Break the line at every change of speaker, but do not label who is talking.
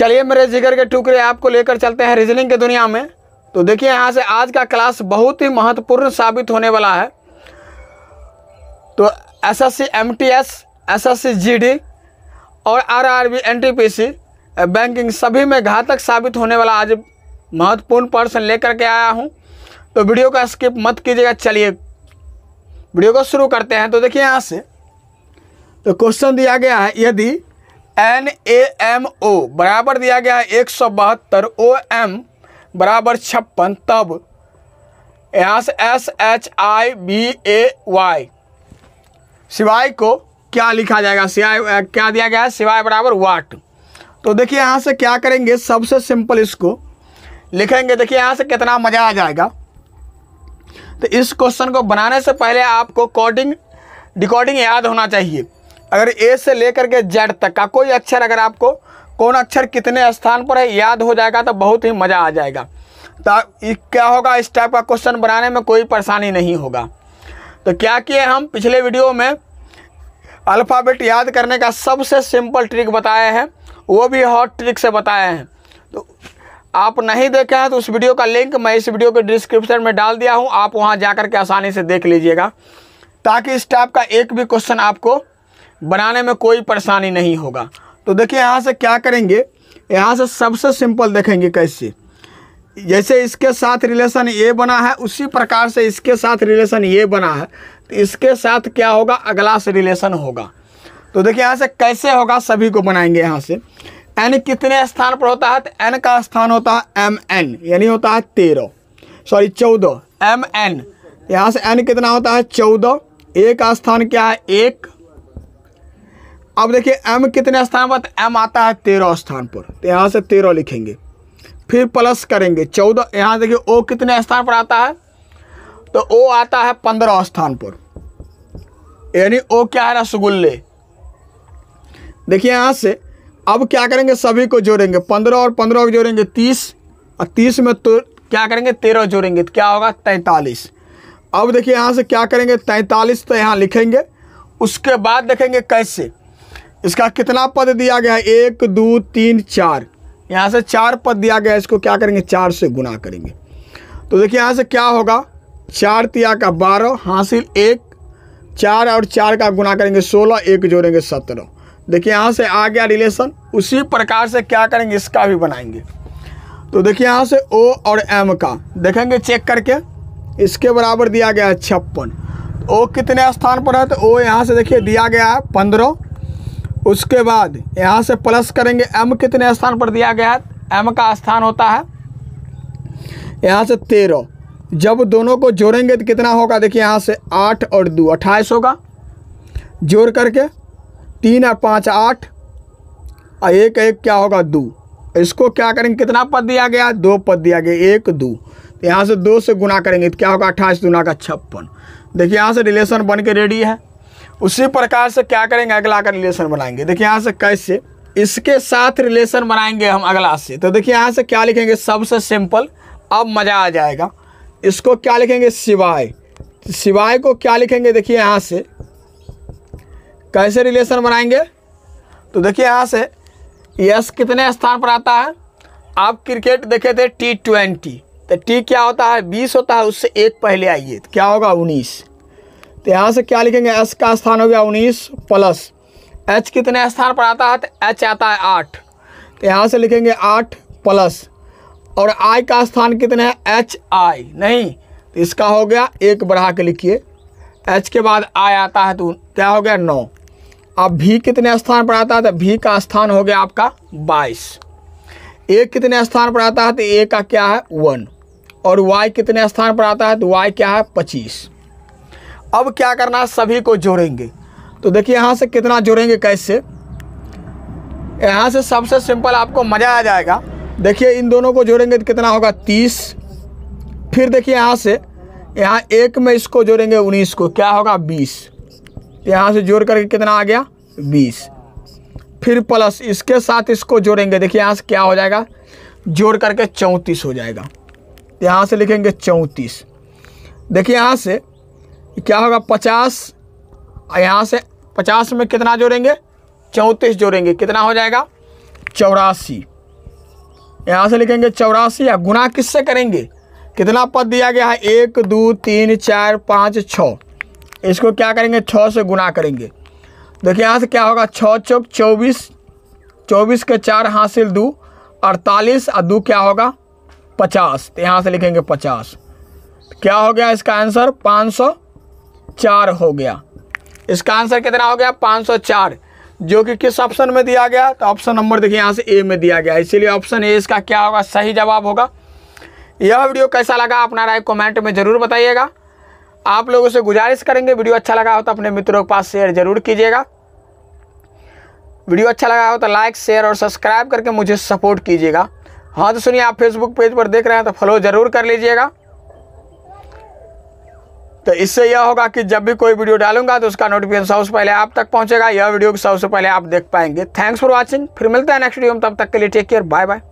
चलिए मेरे जिगर के टुकड़े आपको लेकर चलते हैं रीजनिंग की दुनिया में तो देखिए यहाँ से आज का क्लास बहुत ही महत्वपूर्ण साबित होने वाला है तो S S C M T S S S C G D और R R B N T P C banking सभी में घातक साबित होने वाला आज महत्वपूर्ण पर्सन लेकर के आया हूँ तो वीडियो का स्किप मत कीजिएगा चलिए वीडियो को शुरू करते हैं तो देखिए यहाँ से तो क्वेश्चन दिया गया है यदि एन ए एम ओ बराबर दिया गया है एक सौ बहत्तर ओ एम बराबर छप्पन तब यहाँ से S H I B A Y सिवाय को क्या लिखा जाएगा सिवाय क्या दिया गया है सिवाय बराबर वाट तो देखिए यहाँ से क्या करेंगे सबसे सिंपल इसको लिखेंगे देखिए यहाँ से कितना मज़ा आ जाएगा तो इस क्वेश्चन को बनाने से पहले आपको कोडिंग डिकोडिंग याद होना चाहिए अगर ए से लेकर के जेड तक का कोई अक्षर अगर आपको कौन अक्षर कितने स्थान पर है याद हो जाएगा तो बहुत ही मज़ा आ जाएगा तो क्या होगा इस टाइप का क्वेश्चन बनाने में कोई परेशानी नहीं होगा तो क्या किए हम पिछले वीडियो में अल्फ़ाबेट याद करने का सबसे सिंपल ट्रिक बताया है वो भी हॉट ट्रिक से बताए हैं तो आप नहीं देखे हैं तो उस वीडियो का लिंक मैं इस वीडियो के डिस्क्रिप्शन में डाल दिया हूँ आप वहाँ जा के आसानी से देख लीजिएगा ताकि इस टाइप का एक भी क्वेश्चन आपको बनाने में कोई परेशानी नहीं होगा तो देखिए यहाँ से क्या करेंगे यहाँ से सबसे सिंपल देखेंगे कैसे जैसे इसके साथ रिलेशन ये बना है उसी प्रकार से इसके साथ रिलेशन ये बना है तो इसके साथ क्या होगा अगला से रिलेशन होगा तो देखिए यहाँ से कैसे होगा सभी को बनाएंगे यहाँ से एन कितने स्थान पर होता है तो एन का स्थान होता है एम एन यानी होता है तेरह सॉरी चौदह एम एन यहाँ से एन कितना होता है चौदह ए का स्थान क्या है एक अब देखिए एम कितने स्थान पर एम आता है तेरह स्थान पर तो यहाँ से तेरह लिखेंगे फिर प्लस करेंगे चौदह यहाँ देखिए ओ कितने स्थान पर आता है तो ओ आता है पंद्रह स्थान पर यानी ओ क्या है रसगुल्ले देखिए यहाँ से अब क्या करेंगे सभी को जोड़ेंगे पंद्रह और पंद्रह को जोड़ेंगे तीस और तीस में तो क्या करेंगे तेरह जोड़ेंगे तो क्या होगा तैंतालीस अब देखिए यहाँ से क्या करेंगे तैंतालीस तो यहाँ लिखेंगे उसके बाद देखेंगे कैसे इसका कितना पद दिया गया है एक दो तीन चार यहाँ से चार पद दिया गया है इसको क्या करेंगे चार से गुना करेंगे तो देखिए यहाँ से क्या होगा चार तिया का बारह हासिल एक चार और चार का गुना करेंगे सोलह एक जोड़ेंगे सत्रह देखिए यहाँ से आ गया रिलेशन उसी प्रकार से क्या करेंगे इसका भी बनाएंगे तो देखिए यहाँ से ओ और एम का देखेंगे चेक करके इसके बराबर दिया गया है छप्पन ओ तो कितने स्थान पर है तो ओ यहाँ से देखिए दिया गया है पंद्रह उसके बाद यहाँ से प्लस करेंगे एम कितने स्थान पर दिया गया है एम का स्थान होता है यहाँ से तेरह जब दोनों को जोड़ेंगे तो कितना होगा देखिए यहाँ से आठ और दो अट्ठाईस होगा जोड़ करके तीन और पाँच आठ और एक एक क्या होगा दो इसको क्या करेंगे कितना पद दिया गया दो पद दिया गया एक दो तो यहाँ से दो से गुना करेंगे तो क्या होगा अट्ठाईस दुना का छप्पन देखिए यहाँ से रिलेशन बन के रेडी है उसी प्रकार से क्या करेंगे अगला का रिलेशन बनाएंगे देखिए यहाँ से कैसे इसके साथ रिलेशन बनाएंगे हम अगला से तो देखिए यहाँ से क्या लिखेंगे सबसे सिंपल अब मज़ा आ जाएगा इसको क्या लिखेंगे सिवाय सिवाय को क्या लिखेंगे देखिए यहाँ से कैसे रिलेशन बनाएंगे तो देखिए यहाँ से यस कितने स्थान पर आता है आप क्रिकेट देखे थे टी ट्वेंटी तो टी क्या होता है बीस होता है उससे एक पहले आइए तो क्या होगा उन्नीस तो यहाँ से क्या लिखेंगे एस का स्थान हो गया उन्नीस प्लस एच कितने स्थान पर आता है तो एच आता है आठ तो यहाँ से लिखेंगे आठ प्लस और आई का स्थान कितना है एच आई नहीं तो इसका हो गया एक बढ़ा के लिखिए एच के बाद आई आता है तो क्या हो गया नौ अब भी कितने स्थान पर आता है तो भी का स्थान हो गया आपका बाईस ए कितने स्थान पर आता है तो ए का क्या है वन और वाई कितने स्थान पर आता है तो वाई क्या है पच्चीस अब क्या करना है सभी को जोड़ेंगे तो देखिए यहाँ से कितना जोड़ेंगे कैसे यहाँ से सबसे सिंपल आपको मज़ा आ जाएगा देखिए इन दोनों को जोड़ेंगे तो कितना होगा तीस फिर देखिए यहाँ से यहाँ एक में इसको जोड़ेंगे उन्नीस को क्या होगा बीस यहाँ से जोड़ करके कितना आ गया बीस फिर प्लस इसके साथ इसको जोड़ेंगे देखिए यहाँ से क्या हो जाएगा जोड़ करके चौंतीस हो जाएगा यहाँ से लिखेंगे चौंतीस देखिए यहाँ से क्या होगा पचास यहाँ से पचास में कितना जोड़ेंगे चौंतीस जोड़ेंगे कितना हो जाएगा चौरासी यहाँ से लिखेंगे चौरासी या गुना किससे करेंगे कितना पद दिया गया है एक दो तीन चार पाँच छः इसको क्या करेंगे छः से गुना करेंगे देखिए यहाँ से क्या होगा छः चौक चौबीस चौबीस के चार हासिल दो अड़तालीस और दो क्या होगा पचास तो यहाँ से लिखेंगे पचास क्या हो गया इसका आंसर पाँच सौ चार हो गया इसका आंसर कितना हो गया पाँच सौ चार जो कि किस ऑप्शन में दिया गया तो ऑप्शन नंबर देखिए यहाँ से ए में दिया गया इसीलिए ऑप्शन ए इसका क्या होगा सही जवाब होगा यह वीडियो कैसा लगा अपना राय कमेंट में ज़रूर बताइएगा आप लोगों से गुजारिश करेंगे वीडियो अच्छा लगा हो तो अपने मित्रों के पास शेयर जरूर कीजिएगा वीडियो अच्छा लगा हो तो लाइक शेयर और सब्सक्राइब करके मुझे सपोर्ट कीजिएगा हाँ तो सुनिए आप फेसबुक पेज पर देख रहे हैं तो फॉलो ज़रूर कर लीजिएगा तो इससे यह होगा कि जब भी कोई वीडियो डालूंगा तो उसका नोटिफिकेशन सबसे पहले आप तक पहुंचेगा यह वीडियो सबसे पहले आप देख पाएंगे थैंक्स फॉर वॉचिंग फिर मिलता है नेक्स्ट वीडियो में तब तक के लिए टेक केयर बाय बाय